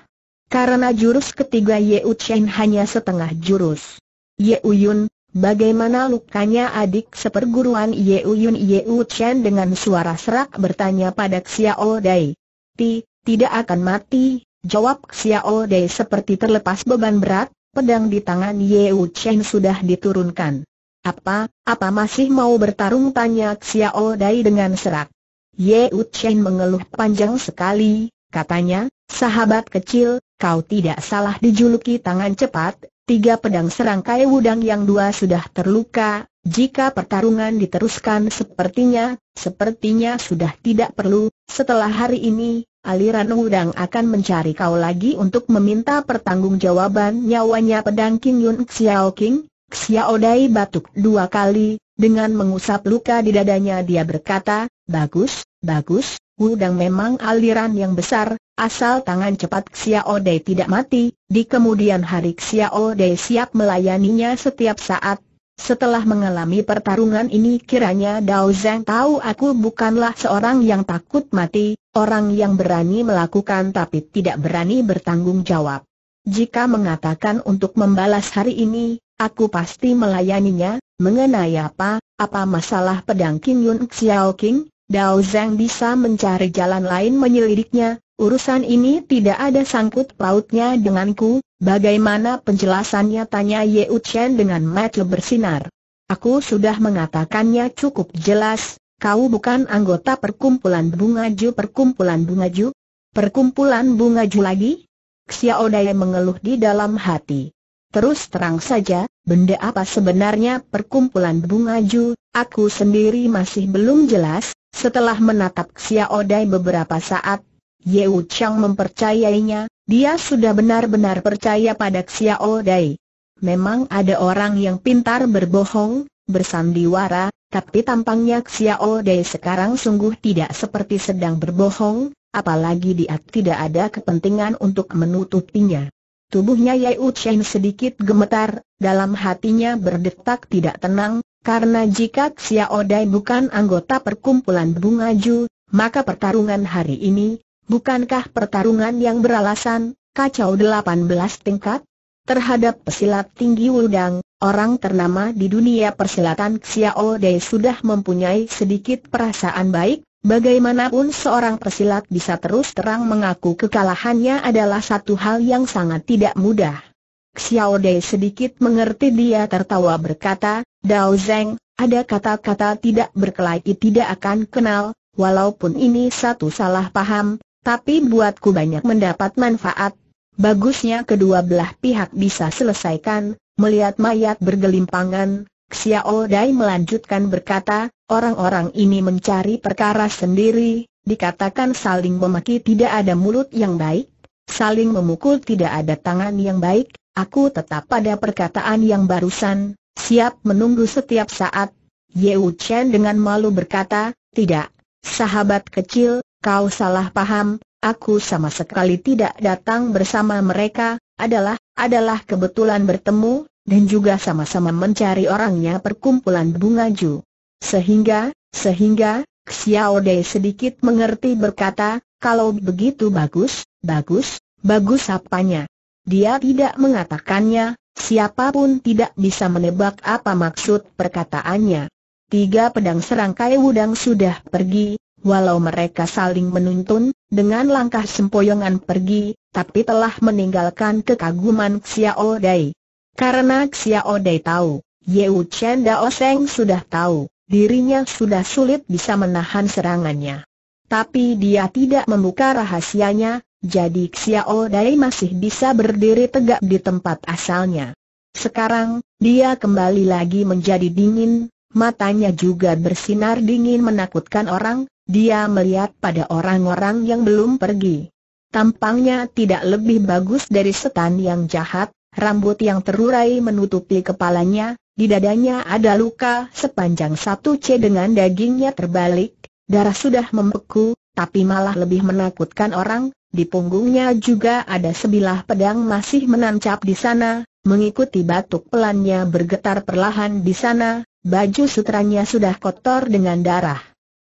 Karena jurus ketiga Ye Chen hanya setengah jurus. Ye Yun, bagaimana lukanya adik seperguruan Ye Yun Ye Chen dengan suara serak bertanya pada Xiao Dai. Ti, tidak akan mati, jawab Xiao Dai seperti terlepas beban berat, pedang di tangan Ye Chen sudah diturunkan. Apa, apa masih mau bertarung tanya Xiao oh Dai dengan serak. Ye Uchen mengeluh panjang sekali, katanya, sahabat kecil, kau tidak salah dijuluki tangan cepat, tiga pedang serangkai udang yang dua sudah terluka, jika pertarungan diteruskan sepertinya, sepertinya sudah tidak perlu, setelah hari ini, aliran udang akan mencari kau lagi untuk meminta pertanggungjawaban nyawanya pedang King Yun Xiao King, Xiao Dai batuk dua kali, dengan mengusap luka di dadanya dia berkata, Bagus, bagus, Wudang memang aliran yang besar, asal tangan cepat Xiao Dai tidak mati, di kemudian hari Xiao Dai siap melayaninya setiap saat. Setelah mengalami pertarungan ini kiranya Dao Zeng tahu aku bukanlah seorang yang takut mati, orang yang berani melakukan tapi tidak berani bertanggung jawab. Jika mengatakan untuk membalas hari ini, aku pasti melayaninya, mengenai apa, apa masalah pedang King Yun Xiao King, Dao Zhang bisa mencari jalan lain menyelidiknya, urusan ini tidak ada sangkut pautnya denganku, bagaimana penjelasannya tanya Ye Chen dengan mata bersinar. Aku sudah mengatakannya cukup jelas, kau bukan anggota perkumpulan bunga ju, perkumpulan bunga ju, Perkumpulan bunga ju lagi? Xiao Dai mengeluh di dalam hati. Terus terang saja, benda apa sebenarnya perkumpulan bunga ju, aku sendiri masih belum jelas, setelah menatap Xiao Dai beberapa saat, Ye Chang mempercayainya, dia sudah benar-benar percaya pada Xiao Dai. Memang ada orang yang pintar berbohong, bersandiwara, tapi tampangnya Xiao Dai sekarang sungguh tidak seperti sedang berbohong, Apalagi dia tidak ada kepentingan untuk menutupinya. Tubuhnya Yai Uchen sedikit gemetar, dalam hatinya berdetak tidak tenang, karena jika Xiao Dai bukan anggota perkumpulan Bunga Ju, maka pertarungan hari ini, bukankah pertarungan yang beralasan, kacau 18 tingkat? Terhadap pesilat tinggi Wudang, orang ternama di dunia persilatan Xiao Dai sudah mempunyai sedikit perasaan baik, Bagaimanapun seorang pesilat bisa terus terang mengaku kekalahannya adalah satu hal yang sangat tidak mudah. Xiao Dei sedikit mengerti dia tertawa berkata, Dao Zeng, ada kata-kata tidak berkelahi tidak akan kenal, walaupun ini satu salah paham, tapi buatku banyak mendapat manfaat. Bagusnya kedua belah pihak bisa selesaikan, melihat mayat bergelimpangan, Xiao Dai melanjutkan berkata, Orang-orang ini mencari perkara sendiri, dikatakan saling memaki tidak ada mulut yang baik, saling memukul tidak ada tangan yang baik, aku tetap pada perkataan yang barusan, siap menunggu setiap saat. Yeu Chen dengan malu berkata, tidak, sahabat kecil, kau salah paham, aku sama sekali tidak datang bersama mereka, adalah, adalah kebetulan bertemu, dan juga sama-sama mencari orangnya perkumpulan bunga ju. Sehingga, sehingga, Xiao Dei sedikit mengerti berkata, kalau begitu bagus, bagus, bagus apanya. Dia tidak mengatakannya, siapapun tidak bisa menebak apa maksud perkataannya. Tiga pedang serangkai wudang sudah pergi, walau mereka saling menuntun, dengan langkah sempoyongan pergi, tapi telah meninggalkan kekaguman Xiao Dei. Karena Xiao Dei tahu, Yeu Chen Dao Seng sudah tahu, dirinya sudah sulit bisa menahan serangannya. Tapi dia tidak membuka rahasianya, jadi Xiao oh Dai masih bisa berdiri tegak di tempat asalnya. Sekarang, dia kembali lagi menjadi dingin, matanya juga bersinar dingin menakutkan orang, dia melihat pada orang-orang yang belum pergi. Tampangnya tidak lebih bagus dari setan yang jahat, rambut yang terurai menutupi kepalanya, di dadanya ada luka sepanjang satu C dengan dagingnya terbalik, darah sudah membeku, tapi malah lebih menakutkan orang, di punggungnya juga ada sebilah pedang masih menancap di sana, mengikuti batuk pelannya bergetar perlahan di sana, baju sutranya sudah kotor dengan darah.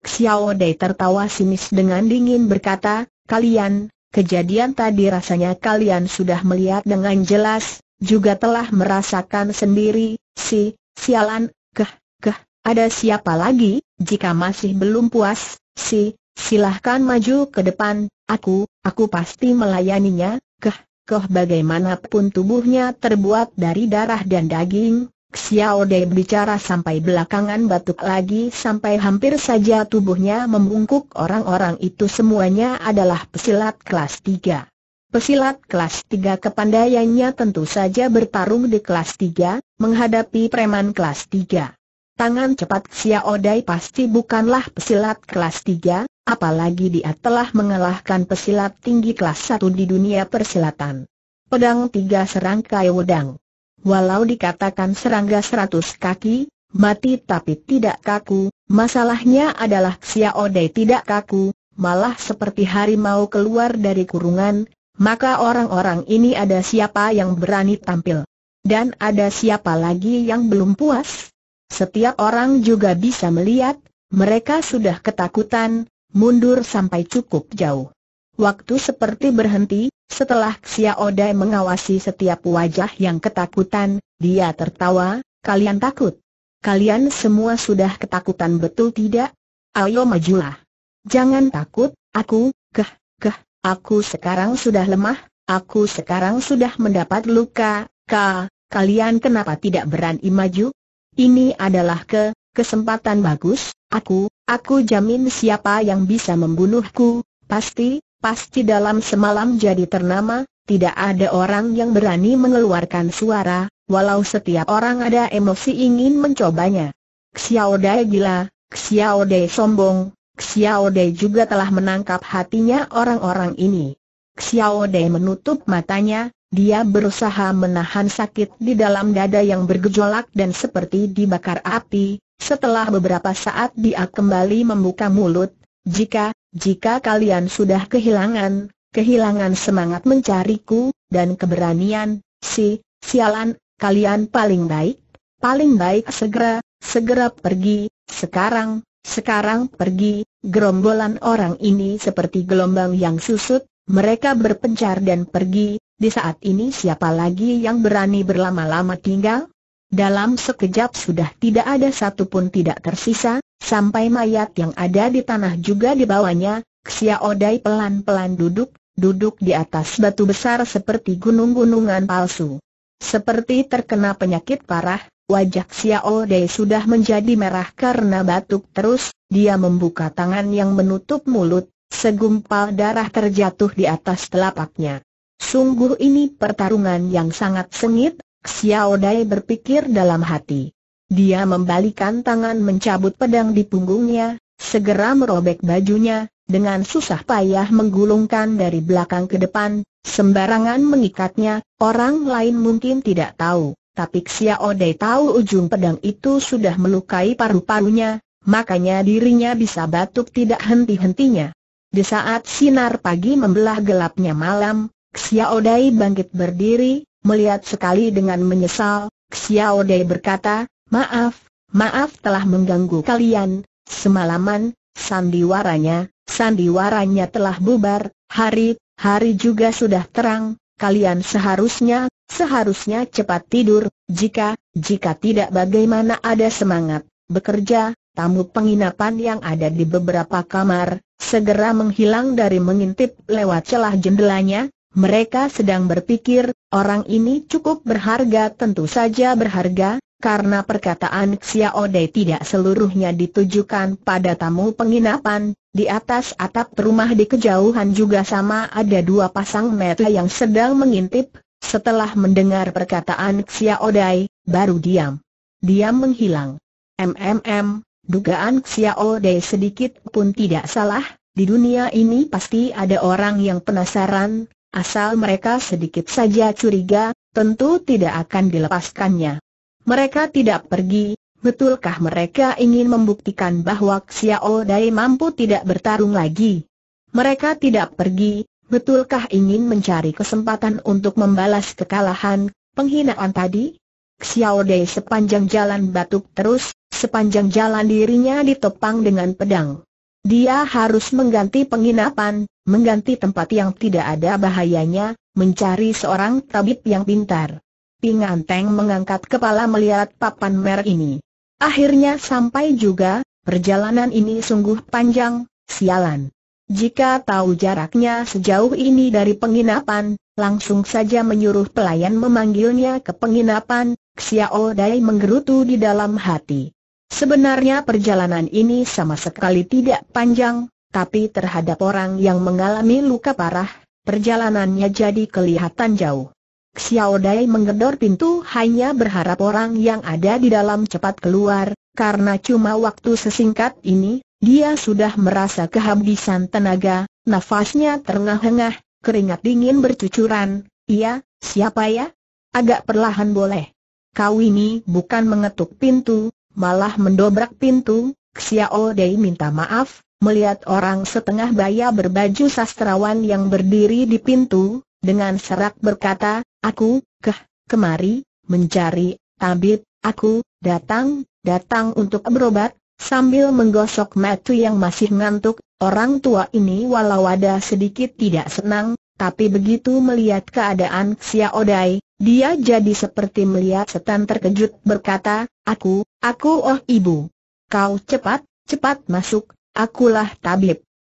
Xiao Dai tertawa sinis dengan dingin berkata, kalian, kejadian tadi rasanya kalian sudah melihat dengan jelas, juga telah merasakan sendiri, si, sialan, keh, keh, ada siapa lagi, jika masih belum puas, si, silahkan maju ke depan, aku, aku pasti melayaninya, keh, keh bagaimanapun tubuhnya terbuat dari darah dan daging, Xiao Dei bicara sampai belakangan batuk lagi sampai hampir saja tubuhnya membungkuk orang-orang itu semuanya adalah pesilat kelas 3. Pesilat kelas 3 kepandaiannya tentu saja bertarung di kelas 3, menghadapi preman kelas 3. Tangan cepat Xiao pasti bukanlah pesilat kelas 3, apalagi dia telah mengalahkan pesilat tinggi kelas 1 di dunia persilatan. Pedang tiga serangkai wedang. Walau dikatakan serangga seratus kaki, mati tapi tidak kaku, masalahnya adalah Xiao tidak kaku, malah seperti harimau keluar dari kurungan, maka orang-orang ini ada siapa yang berani tampil. Dan ada siapa lagi yang belum puas? Setiap orang juga bisa melihat, mereka sudah ketakutan, mundur sampai cukup jauh. Waktu seperti berhenti, setelah Xia Odai mengawasi setiap wajah yang ketakutan, dia tertawa, kalian takut. Kalian semua sudah ketakutan betul tidak? Ayo majulah. Jangan takut, aku, keh, keh, Aku sekarang sudah lemah, aku sekarang sudah mendapat luka, Ka, kalian kenapa tidak berani maju? Ini adalah ke, kesempatan bagus, aku, aku jamin siapa yang bisa membunuhku, pasti, pasti dalam semalam jadi ternama, tidak ada orang yang berani mengeluarkan suara, walau setiap orang ada emosi ingin mencobanya. Xiao Dai gila, Xiao Dai sombong, Xiao Dei juga telah menangkap hatinya orang-orang ini. Xiao Dei menutup matanya, dia berusaha menahan sakit di dalam dada yang bergejolak dan seperti dibakar api. Setelah beberapa saat dia kembali membuka mulut, jika, jika kalian sudah kehilangan, kehilangan semangat mencariku, dan keberanian, si, sialan, kalian paling baik, paling baik segera, segera pergi, sekarang, sekarang pergi, gerombolan orang ini seperti gelombang yang susut, mereka berpencar dan pergi, di saat ini siapa lagi yang berani berlama-lama tinggal? Dalam sekejap sudah tidak ada satupun tidak tersisa, sampai mayat yang ada di tanah juga dibawanya, Xia Odai pelan-pelan duduk, duduk di atas batu besar seperti gunung-gunungan palsu. Seperti terkena penyakit parah, Wajah Xiao Dei sudah menjadi merah karena batuk terus, dia membuka tangan yang menutup mulut, segumpal darah terjatuh di atas telapaknya. Sungguh ini pertarungan yang sangat sengit, Xiao Dei berpikir dalam hati. Dia membalikan tangan mencabut pedang di punggungnya, segera merobek bajunya, dengan susah payah menggulungkan dari belakang ke depan, sembarangan mengikatnya, orang lain mungkin tidak tahu tapi Xiaodai tahu ujung pedang itu sudah melukai paru-parunya, makanya dirinya bisa batuk tidak henti-hentinya. Di saat sinar pagi membelah gelapnya malam, Xiaodai bangkit berdiri, melihat sekali dengan menyesal, Xiaodai berkata, maaf, maaf telah mengganggu kalian, semalaman, sandiwaranya, sandiwaranya telah bubar, hari, hari juga sudah terang, kalian seharusnya Seharusnya cepat tidur, jika, jika tidak bagaimana ada semangat, bekerja, tamu penginapan yang ada di beberapa kamar, segera menghilang dari mengintip lewat celah jendelanya, mereka sedang berpikir, orang ini cukup berharga tentu saja berharga, karena perkataan Xiao Dei tidak seluruhnya ditujukan pada tamu penginapan, di atas atap rumah di kejauhan juga sama ada dua pasang mata yang sedang mengintip, setelah mendengar perkataan Xiao Dai, baru diam. Diam menghilang. MMM, dugaan Xiao Dai sedikit pun tidak salah, di dunia ini pasti ada orang yang penasaran, asal mereka sedikit saja curiga, tentu tidak akan dilepaskannya. Mereka tidak pergi, betulkah mereka ingin membuktikan bahwa Xiao Dai mampu tidak bertarung lagi? Mereka tidak pergi, Betulkah ingin mencari kesempatan untuk membalas kekalahan, penghinaan tadi? Xiao Dei sepanjang jalan batuk terus, sepanjang jalan dirinya ditopang dengan pedang. Dia harus mengganti penginapan, mengganti tempat yang tidak ada bahayanya, mencari seorang tabib yang pintar. Ping Anteng mengangkat kepala melihat papan merah ini. Akhirnya sampai juga, perjalanan ini sungguh panjang, sialan. Jika tahu jaraknya sejauh ini dari penginapan, langsung saja menyuruh pelayan memanggilnya ke penginapan, Xiao Dai menggerutu di dalam hati. Sebenarnya perjalanan ini sama sekali tidak panjang, tapi terhadap orang yang mengalami luka parah, perjalanannya jadi kelihatan jauh. Xiao Dai menggedor pintu hanya berharap orang yang ada di dalam cepat keluar, karena cuma waktu sesingkat ini, dia sudah merasa kehabisan tenaga, nafasnya terengah-engah, keringat dingin bercucuran. Iya, siapa ya? Agak perlahan boleh. Kau ini bukan mengetuk pintu, malah mendobrak pintu. Xiao Dei minta maaf, melihat orang setengah baya berbaju sastrawan yang berdiri di pintu, dengan serak berkata, Aku, keh, kemari, mencari, tabib, aku, datang, datang untuk berobat, Sambil menggosok mata yang masih ngantuk, orang tua ini walau ada sedikit tidak senang, tapi begitu melihat keadaan Xia Odai, dia jadi seperti melihat setan terkejut berkata, Aku, aku oh ibu. Kau cepat, cepat masuk, akulah tabib.